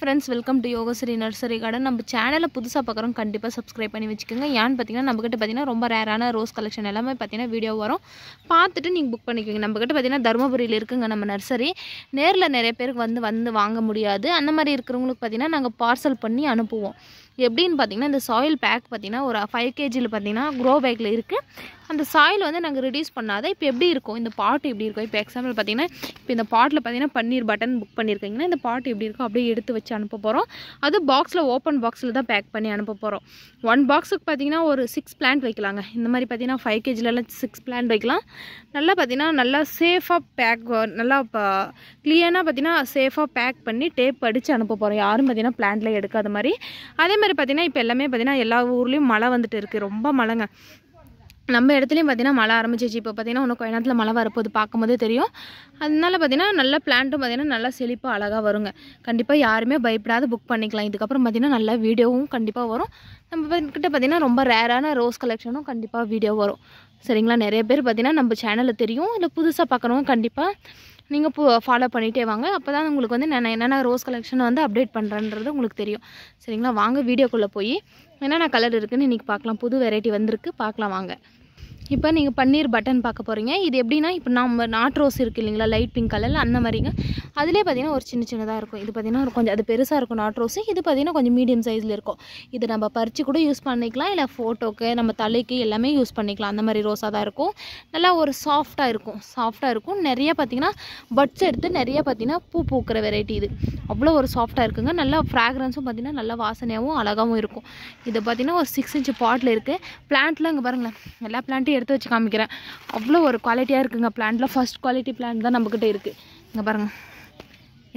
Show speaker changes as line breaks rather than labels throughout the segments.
friends welcome to Yogasri nursery garden நம்ம சேனலை புதுசாக பார்க்குறோம் கண்டிப்பாக சப்ஸ்கிரைப் பண்ணி வச்சுக்கோங்க ஏன்னு பார்த்தீங்கன்னா நம்மக்கிட்ட பார்த்தீங்கன்னா ரொம்ப ரேரான ரோஸ் கலெக்ஷன் எல்லாமே பார்த்தீங்கன்னா வீடியோ வரும் பார்த்துட்டு நீங்கள் புக் பண்ணிக்கோங்க நம்மக்கிட்ட பார்த்தீங்கன்னா தருமபுரியில் இருக்குங்க நம்ம நர்சரி நேரில் நிறைய பேருக்கு வந்து வந்து வாங்க முடியாது அந்த மாதிரி இருக்கிறவங்களுக்கு பார்த்தீங்கன்னா நாங்கள் பார்சல் பண்ணி அனுப்புவோம் எப்படின்னு பார்த்தீங்கன்னா இந்த சாயில் பேக் பார்த்திங்கன்னா ஒரு ஃபைவ் கேஜியில் பார்த்தீங்கன்னா க்ரோ பேக்கில் இருக்குது அந்த சாயில் வந்து நாங்கள் ரிடியூஸ் பண்ணாத இப்போ எப்படி இருக்கும் இந்த பாட்டு எப்படி இருக்கும் இப்போ எக்ஸாம்பிள் பார்த்தீங்கன்னா இப்போ இந்த பாட்டில் பார்த்தீங்கன்னா பன்னீர் பட்டன் புக் பண்ணியிருக்கீங்கன்னா இந்த பாட்டு எப்படி இருக்கும் அப்படியே எடுத்து வச்சு அனுப்ப போகிறோம் அது பாக்ஸில் ஓப்பன் பாக்ஸில் தான் பேக் பண்ணி அனுப்ப போகிறோம் ஒன் பாக்ஸுக்கு பார்த்தீங்கன்னா ஒரு சிக்ஸ் பிளான்ட் வைக்கலாங்க இந்த மாதிரி பார்த்தீங்கன்னா ஃபைவ் கேஜிலலாம் சிக்ஸ் பிளான்ட் வைக்கலாம் நல்லா பார்த்தீங்கன்னா நல்லா சேஃபாக பேக் நல்லா க்ளியராக பார்த்தீங்கன்னா சேஃபாக பேக் பண்ணி டேப் அடித்து அனுப்ப போகிறோம் யாரும் பார்த்தீங்கன்னா பிளான்ட்டில் எடுக்காத மாதிரி அதே மாதிரி பார்த்தீங்கன்னா இப்போ எல்லாமே பார்த்தீங்கன்னா எல்லா ஊர்லேயும் மழை வந்துட்டு இருக்குது ரொம்ப மழைங்க நம்ம இடத்துலையும் பார்த்தீங்கன்னா மழை ஆரம்பிச்சிச்சு இப்போ பார்த்தீங்கன்னா இன்னும் கொஞ்ச நேரத்தில் மழை வரப்போது பார்க்கும்போதே தெரியும் அதனால பார்த்தீங்கன்னா நல்ல பிளான்ட்டும் பார்த்திங்கன்னா நல்லா செழிப்பாக அழகாக வருங்க கண்டிப்பாக யாருமே பயப்படாத புக் பண்ணிக்கலாம் இதுக்கப்புறம் பார்த்திங்கன்னா நல்லா வீடியோவும் கண்டிப்பாக வரும் நம்ம கிட்ட பார்த்தீங்கன்னா ரொம்ப ரேரான ரோஸ் கலெக்ஷனும் கண்டிப்பாக வீடியோ வரும் சரிங்களா நிறைய பேர் பார்த்திங்கன்னா நம்ம சேனலில் தெரியும் இல்லை புதுசாக பார்க்குறவங்க கண்டிப்பாக நீங்கள் பூ ஃபாலோ பண்ணிகிட்டே வாங்க அப்போ தான் உங்களுக்கு வந்து நான் என்னென்ன ரோஸ் கலெக்ஷன் வந்து அப்டேட் பண்ணுறேன்றது உங்களுக்கு தெரியும் சரிங்களா வாங்க வீடியோக்குள்ளே போய் என்னென்ன கலர் இருக்குதுன்னு இன்றைக்கி பார்க்கலாம் புது வெரைட்டி வந்திருக்கு பார்க்கலாம் வாங்க இப்போ நீங்கள் பன்னீர் பட்டன் பார்க்க போகிறீங்க இது எப்படின்னா இப்போ நம்ம நாட் ரோஸ் இருக்குது இல்லைங்களா லைட் பிங்க் கலரில் அந்த மாதிரிங்க அதிலே பார்த்தீங்கன்னா ஒரு சின்ன சின்னதாக இருக்கும் இது பார்த்திங்கன்னா கொஞ்சம் அது பெருசாக இருக்கும் நாட் ரோஸு இது பார்த்திங்கன்னா கொஞ்சம் மீடியம் சைஸில் இருக்கும் இது நம்ம பறித்து கூட யூஸ் பண்ணிக்கலாம் இல்லை ஃபோட்டோக்கு நம்ம தலைக்கு எல்லாமே யூஸ் பண்ணிக்கலாம் அந்த மாதிரி ரோஸாக தான் இருக்கும் நல்லா ஒரு சாஃப்டாக இருக்கும் சாஃப்டாக இருக்கும் நிறையா பார்த்திங்கன்னா பட்ஸ் எடுத்து நிறைய பார்த்திங்கன்னா பூ பூக்கிற வெரைட்டி இது அவ்வளோ ஒரு சாஃப்டாக இருக்குங்க நல்லா ஃப்ராக்ரன்ஸும் பார்த்திங்கன்னா நல்லா வாசனையாகவும் அழகாகவும் இருக்கும் இது பார்த்திங்கன்னா ஒரு சிக்ஸ் இன்ச்சு பாட்டில் இருக்குது பிளான்ட்லாம் இங்கே பாருங்களேன் எல்லா பிளான்ட்டும் எடுத்து வச்சு காமிக்கிறேன் அவ்வளோ ஒரு குவாலிட்டியாக இருக்குங்க பிளான்ட்டில் ஃபஸ்ட் குவாலிட்டி பிளான் தான் நம்மக்கிட்ட இருக்குது இங்கே பாருங்கள்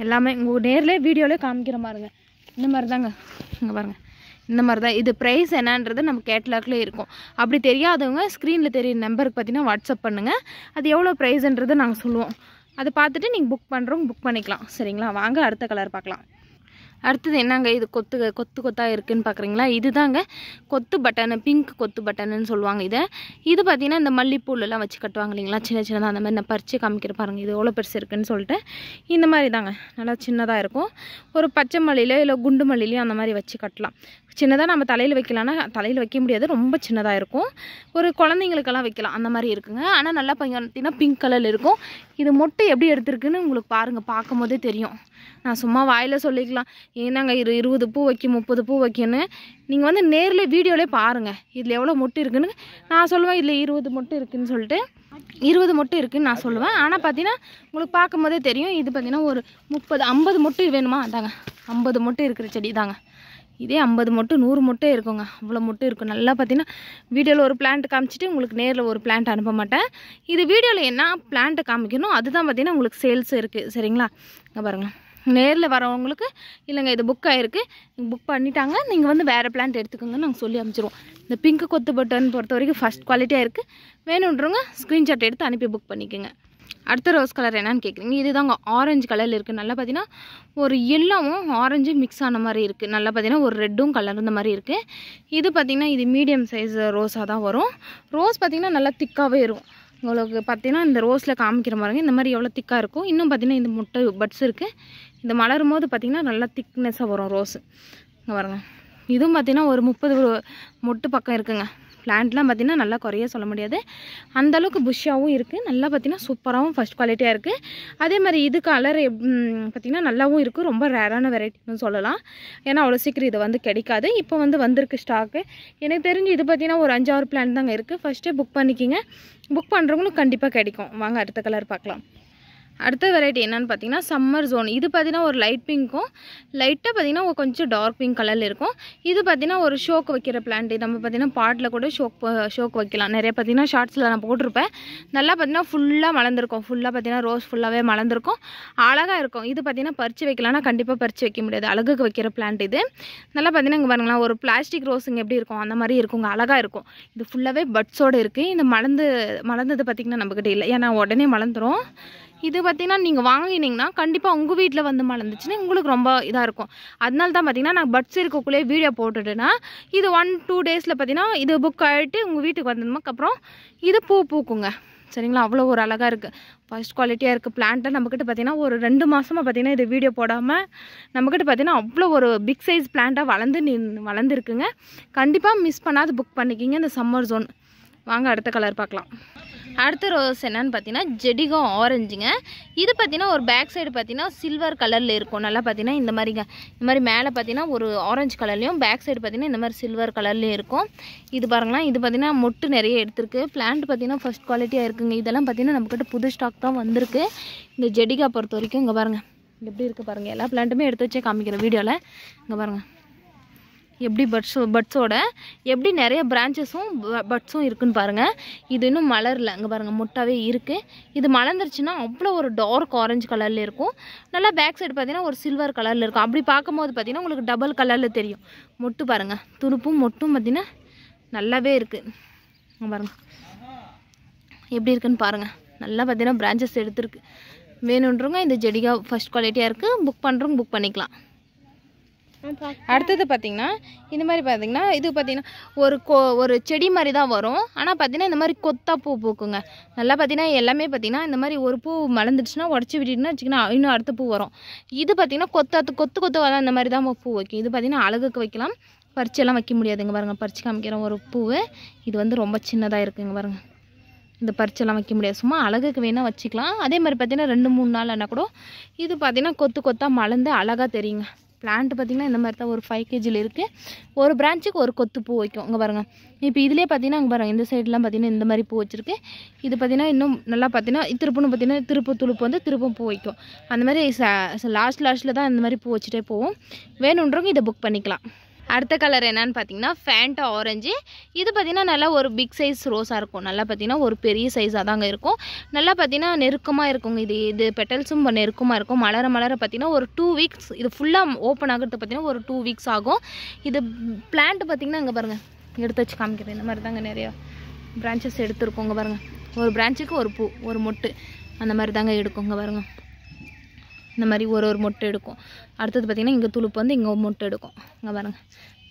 எல்லாமே உங்கள் நேரில் வீடியோவிலே காமிக்கிற மாதிரிங்க இந்த மாதிரி தாங்க இங்கே பாருங்கள் இந்த மாதிரி தான் இது ப்ரைஸ் என்னன்றது நம்ம கேட்லாக்லேயே இருக்கும் அப்படி தெரியாதவங்க ஸ்க்ரீனில் தெரியும் நம்பருக்கு பார்த்தீங்கன்னா வாட்ஸ்அப் பண்ணுங்கள் அது எவ்வளோ ப்ரைஸ்ன்றதை நாங்கள் சொல்லுவோம் அதை பார்த்துட்டு நீங்கள் புக் பண்ணுறவங்க புக் பண்ணிக்கலாம் சரிங்களா வாங்க அடுத்த கலர் பார்க்கலாம் அடுத்தது என்னங்க இது கொத்து கொத்து கொத்தாக இருக்குதுன்னு பார்க்குறீங்களா இதுதாங்க கொத்து பட்டனு பிங்க் கொத்து பட்டனுன்னு சொல்லுவாங்க இதை இது பார்த்திங்கன்னா இந்த மல்லிப்பூலெலாம் வச்சு கட்டுவாங்க இல்லைங்களா சின்ன சின்னதாக அந்த மாதிரி நான் பறித்து காமிக்கிற பாருங்கள் இது எவ்வளோ பெருசு இருக்குதுன்னு சொல்லிட்டு இந்த மாதிரி தாங்க நல்லா சின்னதாக இருக்கும் ஒரு பச்சை மல்லியிலையோ இல்லை குண்டு மல்லிலையோ அந்த மாதிரி வச்சு கட்டலாம் சின்னதாக நம்ம தலையில் வைக்கலான்னா தலையில் வைக்க முடியாது ரொம்ப சின்னதாக இருக்கும் ஒரு குழந்தைங்களுக்கெல்லாம் வைக்கலாம் அந்த மாதிரி இருக்குங்க ஆனால் நல்லா பார்த்தீங்கன்னா பிங்க் கலரில் இருக்கும் இது மொட்டை எப்படி எடுத்துருக்குன்னு உங்களுக்கு பாருங்கள் பார்க்கும் போதே தெரியும் நான் சும்மா வாயில் சொல்லிக்கலாம் ஏன்னாங்க இரு இருபது பூ வைக்கும் முப்பது பூ வைக்கணும்னு நீங்கள் வந்து நேரில் வீடியோலே பாருங்கள் இதில் எவ்வளோ மொட்டை இருக்குதுன்னு நான் சொல்லுவேன் இதில் இருபது மொட்டை இருக்குதுன்னு சொல்லிட்டு இருபது மொட்டை இருக்குதுன்னு நான் சொல்லுவேன் ஆனால் பார்த்தீங்கன்னா உங்களுக்கு பார்க்கும் போதே தெரியும் இது பார்த்தீங்கன்னா ஒரு முப்பது ஐம்பது மொட்டை வேணுமா தாங்க ஐம்பது மொட்டை இருக்கிற செடி தாங்க இதே ஐம்பது மொட்டு நூறு மொட்டை இருக்குங்க அவ்வளோ மொட்டு இருக்கும் நல்லா பார்த்தீங்கன்னா வீடியோவில் ஒரு பிளான்ட் காமிச்சிட்டு உங்களுக்கு நேரில் ஒரு பிளான்ட் அனுப்ப மாட்டேன் இது வீடியோவில் என்ன பிளான்ட்டு காமிக்கணும் அதுதான் பார்த்தீங்கன்னா உங்களுக்கு சேல்ஸ் இருக்குது சரிங்களா இங்கே பாருங்கள் நேரில் வரவங்களுக்கு இல்லைங்க இது புக் ஆகிருக்கு புக் பண்ணிட்டாங்க நீங்கள் வந்து வேறு பிளான்ட் எடுத்துக்கோங்க நாங்கள் சொல்லி அமைச்சிருவோம் இந்த பிங்க் கொத்து பட்டன் பொறுத்த வரைக்கும் ஃபஸ்ட் குவாலிட்டியாக இருக்குது வேணுன்றவங்க ஸ்க்ரீன்ஷாட் எடுத்து அனுப்பி புக் பண்ணிக்கோங்க அடுத்த ரோஸ் கலர் என்னன்னு கேட்குறீங்க இதுதாங்க ஆரஞ்சு கலரில் இருக்குது நல்லா பார்த்தீங்கன்னா ஒரு எல்லோவும் ஆரஞ்சும் மிக்ஸ் ஆன மாதிரி இருக்குது நல்லா பார்த்தீங்கன்னா ஒரு ரெட்டும் கலர்ந்த மாதிரி இருக்குது இது பார்த்திங்கன்னா இது மீடியம் சைஸ் ரோஸாக தான் வரும் ரோஸ் பார்த்திங்கன்னா நல்லா திக்காகவே இருக்கும் உங்களுக்கு பார்த்திங்கன்னா இந்த ரோஸில் காமிக்கிற மாதிரிங்க இந்த மாதிரி எவ்வளோ திக்காக இருக்கும் இன்னும் பார்த்திங்கன்னா இந்த முட்டை பட்ஸ் இருக்குது இந்த மலரும் போது பார்த்திங்கன்னா நல்லா திக்னஸ்ஸாக வரும் ரோஸு இங்கே பாருங்கள் இதுவும் பார்த்திங்கன்னா ஒரு முப்பது மொட்டு பக்கம் இருக்குங்க பிளான்ட்லாம் பார்த்திங்கன்னா நல்லா குறைய சொல்ல முடியாது அந்தளவுக்கு புஷ்ஷாகவும் இருக்குது நல்லா பார்த்திங்கன்னா சூப்பராகவும் ஃபஸ்ட் குவாலிட்டியாக இருக்குது அதே மாதிரி இது கலர் பார்த்திங்கன்னா நல்லாவும் இருக்குது ரொம்ப ரேரான வெரைட்டின்னு சொல்லலாம் ஏன்னா அவ்வளோ சீக்கிரம் இது வந்து கிடைக்காது இப்போ வந்து வந்திருக்கு ஸ்டாக்கு எனக்கு தெரிஞ்சு இது பார்த்திங்கன்னா ஒரு அஞ்சாறு பிளான்ட் தாங்க இருக்குது ஃபஸ்ட்டே புக் பண்ணிக்கிங்க புக் பண்ணுறவங்களும் கண்டிப்பாக கிடைக்கும் வாங்க அடுத்த கலர் பார்க்கலாம் அடுத்த வெரைட்டி என்னென்னு பார்த்தீங்கன்னா சம்மர் ஜோன் இது பார்த்தீங்கன்னா ஒரு லைட் பிங்க்கும் லைட்டாக பார்த்தீங்கன்னா கொஞ்சம் டார்க் பிங்க் கலரில் இருக்கும் இது பார்த்தீங்கன்னா ஒரு ஷோக்கு வைக்கிற பிளான்ட் நம்ம பார்த்தீங்கன்னா பாட்டில் கூட ஷோக் ஷோக்கு வைக்கலாம் நிறைய பார்த்தீங்கன்னா ஷார்ட்ஸில் நான் போட்டிருப்பேன் நல்லா பார்த்தீங்கன்னா ஃபுல்லாக மலர்ந்துருக்கும் ஃபுல்லாக பார்த்தீங்கன்னா ரோஸ் ஃபுல்லாகவே மலர்ந்துருக்கும் அழகாக இருக்கும் இது பார்த்தீங்கன்னா பறித்து வைக்கலாம்னா கண்டிப்பாக பறித்து வைக்க முடியாது அழகுக்கு வைக்கிற பிளான்ட் இது நல்லா பார்த்தீங்கன்னா இங்கே பாருங்களேன் ஒரு பிளாஸ்டிக் ரோஸ் இங்கே எப்படி இருக்கும் அந்த மாதிரி இருக்கும் அழகாக இருக்கும் இது ஃபுல்லாகவே பட்ஸோடு இருக்குது இந்த மலர்ந்து மலர்ந்தது பார்த்திங்கன்னா நம்மக்கிட்ட இல்லை ஏன்னா உடனே மலர்ந்துடும் இது பார்த்தீங்கன்னா நீங்கள் வாங்கினீங்கன்னா கண்டிப்பாக உங்கள் வீட்டில் வந்து மலர்ந்துச்சுன்னா உங்களுக்கு ரொம்ப இதாக இருக்கும் அதனால தான் பார்த்திங்கன்னா நான் பட்ஸ் இருக்கக்குள்ளேயே வீடியோ போட்டுட்டேன்னா இது ஒன் டூ டேஸில் பார்த்தீங்கன்னா இது புக் ஆகிட்டு உங்கள் வீட்டுக்கு வந்ததுக்கப்புறம் இது பூ பூக்குங்க சரிங்களா அவ்வளோ ஒரு அழகாக இருக்குது ஃபஸ்ட் குவாலிட்டியாக இருக்குது பிளான்ட்டை நம்மக்கிட்ட பார்த்திங்கன்னா ஒரு ரெண்டு மாதமாக பார்த்திங்கன்னா இது வீடியோ போடாமல் நம்மக்கிட்ட பார்த்திங்கன்னா அவ்வளோ ஒரு பிக் சைஸ் பிளான்ட்டாக வளர்ந்து நீ வளர்ந்துருக்குங்க கண்டிப்பாக மிஸ் பண்ணாது புக் பண்ணிக்கிங்க இந்த சம்மர் ஜோன் வாங்க அடுத்த கலர் பார்க்கலாம் அடுத்த ரோஸ் என்னன்னு பார்த்தீங்கன்னா ஜெடிகம் ஆரஞ்சுங்க இது பார்த்தீங்கன்னா ஒரு பேக் சைடு பார்த்தீங்கன்னா சில்வர் கலரில் இருக்கும் நல்லா பார்த்தீங்கன்னா இந்த மாதிரிங்க இந்த மாதிரி மேலே பார்த்தீங்கன்னா ஒரு ஆரஞ்சு கலர்லேயும் பேக் சைடு பார்த்தீங்கன்னா இந்த மாதிரி சில்வர் கலர்லேயும் இருக்கும் இது பாருங்களேன் இது பார்த்தீங்கன்னா மொட்டு நிறைய எடுத்திருக்கு பிளான்ட் பார்த்தீங்கன்னா ஃபஸ்ட் குவாலிட்டியாக இருக்குங்க இதெல்லாம் பார்த்தீங்கன்னா நம்மக்கிட்ட புது ஸ்டாக் தான் வந்திருக்கு இந்த ஜெடிகா பொறுத்த வரைக்கும் இங்கே பாருங்கள் எப்படி இருக்குது பாருங்கள் எல்லா பிளான்ட்டுமே எடுத்து வச்சே காமிக்கிறேன் வீடியோவில் இங்கே பாருங்கள் எப்படி பட்ஸ் பட்ஸோட எப்படி நிறைய பிரான்ச்சஸும் பட்ஸும் இருக்குன்னு பாருங்கள் இது இன்னும் மலரில் அங்கே பாருங்கள் முட்டாவே இருக்குது இது மலர்ந்துருச்சுன்னா அவ்வளோ ஒரு டார்க் ஆரஞ்சு கலரில் இருக்கும் நல்லா பேக் சைடு பார்த்தீங்கன்னா ஒரு சில்வர் கலரில் இருக்கும் அப்படி பார்க்கும்போது பார்த்தீங்கன்னா உங்களுக்கு டபுள் கலரில் தெரியும் மொட்டு பாருங்கள் துணுப்பும் மொட்டும் பார்த்திங்கன்னா நல்லாவே இருக்குது பாருங்கள் எப்படி இருக்குன்னு பாருங்கள் நல்லா பார்த்தீங்கன்னா பிரான்ச்சஸ் எடுத்துருக்கு வேணுன்றவங்க இந்த செடிக்காக ஃபஸ்ட் குவாலிட்டியாக இருக்குது புக் பண்ணுறவங்க புக் பண்ணிக்கலாம் அடுத்தது பார்த்திங்கன்னா இந்த மாதிரி பார்த்தீங்கன்னா இது பார்த்தீங்கன்னா ஒரு கொ ஒரு செடி மாதிரி தான் வரும் ஆனால் பார்த்தீங்கன்னா இந்த மாதிரி கொத்தா பூ பூக்குங்க நல்லா பார்த்தீங்கன்னா எல்லாமே பார்த்தீங்கன்னா இந்த மாதிரி ஒரு பூ மலர்ந்துடுச்சுன்னா உடச்சி விட்டுட்டுனா வச்சுக்கினா இன்னும் அடுத்த பூ வரும் இது பார்த்திங்கன்னா கொத்தாத்து கொத்து கொத்து தான் இந்த மாதிரி தான் பூ வைக்கும் இது பார்த்தீங்கன்னா அழகுக்கு வைக்கலாம் பறிச்செல்லாம் வைக்க முடியாதுங்க பாருங்கள் பறிச்சு காமிக்கிறோம் ஒரு பூவு இது வந்து ரொம்ப சின்னதாக இருக்குதுங்க பாருங்கள் இந்த பறிச்செல்லாம் வைக்க முடியாது சும்மா அழகுக்கு வேணால் வச்சுக்கலாம் அதே மாதிரி பார்த்தீங்கன்னா ரெண்டு மூணு நாள்னா கூட இது பார்த்திங்கன்னா கொத்து கொத்தாக மலர்ந்து அழகாக தெரியுங்க பிளான்ட் பார்த்திங்கன்னா இந்த மாதிரி தான் ஒரு ஃபைவ் கேஜியில் இருக்குது ஒரு பிரான்ச்சுக்கு ஒரு கொத்து பூ வைக்கும் இங்கே பாருங்கள் இப்போ இதிலே பார்த்திங்கன்னா அங்கே பாருங்கள் இந்த சைடெலாம் பார்த்திங்கன்னா இந்த மாதிரி பூ வச்சுருக்கு இது பார்த்திங்கன்னா இன்னும் நல்லா பார்த்திங்கன்னா திருப்புன்னு பார்த்திங்கன்னா திருப்பு துளுப்பு வந்து திருப்பும் பூ வைக்கும் அந்த மாதிரி லாஸ்ட் லாஸ்ட்டில் தான் இந்த மாதிரி பூ வச்சுட்டே போவோம் வேணுன்றவங்க இதை புக் பண்ணிக்கலாம் அடுத்த கலர் என்னன்னு பார்த்தீங்கன்னா ஃபேண்டா ஆரஞ்சு இது பார்த்திங்கன்னா நல்லா ஒரு பிக் சைஸ் ரோஸாக இருக்கும் நல்லா பார்த்தீங்கன்னா ஒரு பெரிய சைஸாக தாங்க இருக்கும் நல்லா பார்த்தீங்கன்னா நெருக்கமாக இருக்குங்க இது இது பெட்டல்ஸும் நெருக்கமாக இருக்கும் மலர மலர பார்த்திங்கன்னா ஒரு டூ வீக்ஸ் இது ஃபுல்லாக ஓப்பன் ஆகிறது பார்த்திங்கன்னா ஒரு டூ வீக்ஸ் ஆகும் இது பிளான்ட்டு பார்த்திங்கன்னா இங்கே பாருங்கள் எடுத்து வச்சு காமிக்கிறேன் இந்த மாதிரி தாங்க நிறையா பிரான்ச்சஸ் எடுத்துருக்கோங்க பாருங்கள் ஒரு பிரான்ச்சுக்கு ஒரு பூ ஒரு மொட்டு அந்த மாதிரி தாங்க எடுக்குங்க பாருங்கள் இந்த மாதிரி ஒரு ஒரு மொட்டை எடுக்கும் அடுத்தது பார்த்திங்கன்னா இங்கே துளுப்பு வந்து இங்கே மொட்டை எடுக்கும் இங்கே பாருங்கள்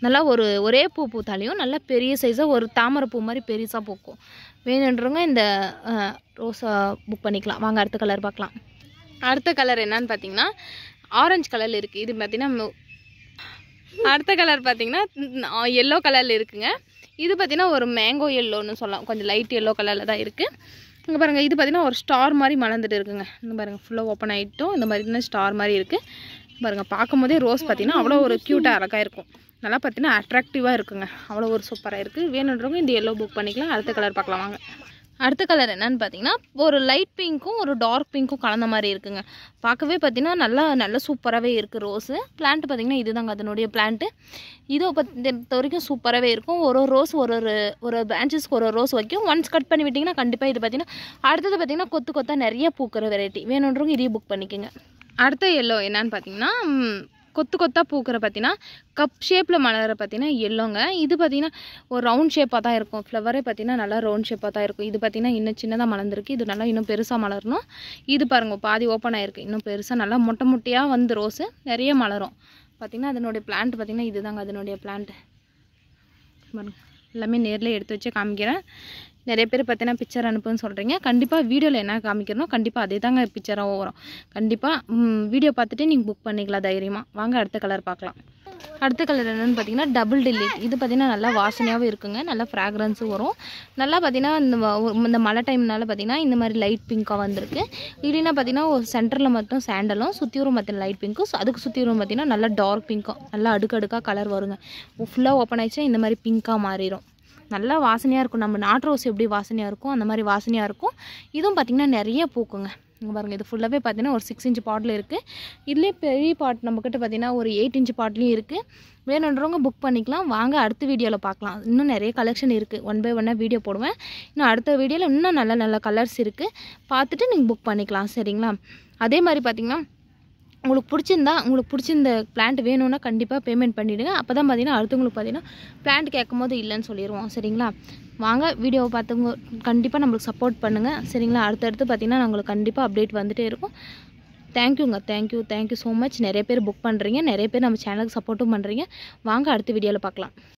நல்லா ஒரு ஒரே பூ பூத்தாலையும் நல்லா பெரிய சைஸாக ஒரு தாமரை பூ மாதிரி பெருசாக பூக்கும் வேணுன்றவங்க இந்த ரோஸை புக் பண்ணிக்கலாம் வாங்க அடுத்த கலர் பார்க்கலாம் அடுத்த கலர் என்னன்னு பார்த்தீங்கன்னா ஆரஞ்சு கலர் இருக்குது இது பார்த்திங்கன்னா அடுத்த கலர் பார்த்திங்கன்னா எல்லோ கலரில் இருக்குதுங்க இது பார்த்திங்கன்னா ஒரு மேங்கோ எல்லோன்னு சொல்லலாம் கொஞ்சம் லைட் எல்லோ கலரில் தான் இருக்குது இங்கே பாருங்கள் இது பார்த்தீங்கன்னா ஒரு ஸ்டார் மாதிரி மலர்ந்துட்டு இருக்குங்க இங்கே பாருங்கள் ஃபுல்லாக ஓப்பன் ஆகிட்டும் இந்த மாதிரி ஸ்டார் மாதிரி இருக்குது பாருங்கள் பார்க்கும்போதே ரோஸ் பார்த்திங்கன்னா அவ்வளோ ஒரு க்யூட்டாக அழகாக இருக்கும் நல்லா பார்த்தீங்கன்னா அட்ராக்டிவாக இருக்குங்க அவ்வளோ ஒரு சூப்பராக இருக்குது வேணுன்றவங்க இந்த எல்லோ புக் பண்ணிக்கலாம் அடுத்த கலர் பார்க்கலாம் வாங்க அடுத்த கலர் என்னன்னு பார்த்தீங்கன்னா ஒரு லைட் பிங்க்கும் ஒரு டார்க் பிங்க்கும் கலந்த மாதிரி இருக்குங்க பார்க்கவே பார்த்தீங்கன்னா நல்லா நல்லா சூப்பராகவே இருக்குது ரோஸு பிளான்ட் பார்த்திங்கன்னா இதுதாங்க அதனுடைய பிளான்ட்டு இதை பொறுத்த வரைக்கும் சூப்பராகவே இருக்கும் ஒரு ஒரு ரோஸ் ஒரு ஒரு ஒரு பிரான்ச்சஸ்க்கு ஒரு ஒரு ரோஸ் வைக்கும் ஒன்ஸ் கட் பண்ணி விட்டிங்கன்னா கண்டிப்பாக இது பார்த்தீங்கன்னா அடுத்தது பார்த்திங்கன்னா கொத்து கொத்தாக நிறைய பூக்கிற வெரைட்டி வேணுன்றவங்க இதையும் புக் பண்ணிக்கோங்க அடுத்த எல்லோ என்னன்னு பார்த்தீங்கன்னா கொத்து கொத்தாக பூக்கிற பார்த்தீங்கன்னா கப் ஷேப்பில் மலரை பார்த்தீங்கன்னா எல்லோங்க இது பார்த்தீங்கன்னா ஒரு ரவுண்ட் ஷேப்பாக தான் இருக்கும் ஃப்ளவரே பார்த்தீங்கன்னா நல்லா ரவுண்ட் ஷேப்பாக தான் இருக்கும் இது பார்த்தீங்கன்னா இன்னும் சின்னதாக மலர்ந்துருக்கு இது நல்லா இன்னும் பெருசாக மலரணும் இது பாருங்கள் பாதி ஓப்பன் ஆகிருக்கு இன்னும் பெருசாக நல்லா மொட்டை மொட்டையாக வந்து ரோஸு நிறைய மலரும் பார்த்தீங்கன்னா அதனுடைய பிளான்ட் பார்த்திங்கன்னா இதுதாங்க அதனுடைய பிளான்ட்டு பாருங்கள் எல்லாமே நேரில் எடுத்து வச்சு காமிக்கிறேன் நிறைய பேர் பார்த்தீங்கன்னா பிக்சர் அனுப்புன்னு சொல்கிறீங்க கண்டிப்பாக வீடியோவில் என்ன காமிக்கிறனோ கண்டிப்பாக அதே தாங்க பிக்சராகவும் வரும் கண்டிப்பாக வீடியோ பார்த்துட்டு நீங்கள் புக் பண்ணிக்கலாம் தைரியமாக வாங்க அடுத்த கலர் பார்க்கலாம் அடுத்த கலர் என்னென்னு பார்த்தீங்கன்னா டபுள் டில்லி இது பார்த்திங்கன்னா நல்லா வாசனையாகவும் இருக்குங்க நல்லா ஃப்ராக்ரன்ஸும் வரும் நல்லா பார்த்திங்கன்னா இந்த இந்த மழை டைம்னால பார்த்திங்கன்னா இந்த மாதிரி லைட் பிங்க்காக வந்திருக்கு இல்லைன்னா பார்த்திங்கன்னா சென்டரில் மட்டும் சாண்டலும் வரும் பார்த்திங்கன்னா லைட் பிங்க்கும் அதுக்கு சுற்றி வரும் பார்த்திங்கன்னா நல்லா டார்க் பிங்க்கும் நல்லா அடுக்கடுக்காக கலர் வருங்க ஃபுல்லாக ஓப்பன் ஆகிடுச்சா இந்த மாதிரி பிங்க்காக மாறிடும் நல்லா வாசனையாக இருக்கும் நம்ம நாட்டு ரோஸ் எப்படி வாசனையாக இருக்கும் அந்த மாதிரி வாசனையாக இருக்கும் இதுவும் பார்த்திங்கன்னா நிறைய பூக்குங்க இங்கே பாருங்கள் இது ஃபுல்லாகவே பார்த்தீங்கன்னா ஒரு சிக்ஸ் இன்ச் பாட்டில் இருக்குது இதுலேயே பெரிய பாட் நம்மக்கிட்ட பார்த்தீங்கன்னா ஒரு எயிட் இன்ச் பாட்லேயும் இருக்குது வேணுன்றவங்க புக் பண்ணிக்கலாம் வாங்க அடுத்த வீடியோவில் பார்க்கலாம் இன்னும் நிறைய கலெக்ஷன் இருக்குது ஒன் பை ஒன்னாக வீடியோ போடுவேன் இன்னும் அடுத்த வீடியோவில் இன்னும் நல்ல நல்ல கலர்ஸ் இருக்குது பார்த்துட்டு நீங்கள் புக் பண்ணிக்கலாம் சரிங்களா அதே மாதிரி பார்த்திங்கன்னா உங்களுக்கு பிடிச்சிருந்தா உங்களுக்கு பிடிச்சிருந்த பிளான்ட் வேணும்னா கண்டிப்பாக பேமெண்ட் பண்ணிவிடுங்க அப்போ தான் பார்த்தீங்கன்னா அடுத்தவங்களுக்கு பார்த்தீங்கன்னா பிளான்ட் கேட்கும் போது இல்லைன்னு சொல்லிடுவோம் சரிங்களா வாங்க வீடியோவை பார்த்தவங்க கண்டிப்பாக நம்மளுக்கு சப்போர்ட் பண்ணுங்கள் சரிங்களா அடுத்தடுத்து பார்த்திங்கன்னா உங்களுக்கு கண்டிப்பாக அப்டேட் வந்துகிட்டே இருக்கும் தேங்க்யூங்க தேங்க்யூ தேங்க்யூ ஸோ மச் நிறைய பேர் புக் பண்ணுறீங்க நிறைய பேர் நம்ம சேனலுக்கு சப்போர்ட்டும் பண்ணுறீங்க வாங்க அடுத்த வீடியோவில் பார்க்கலாம்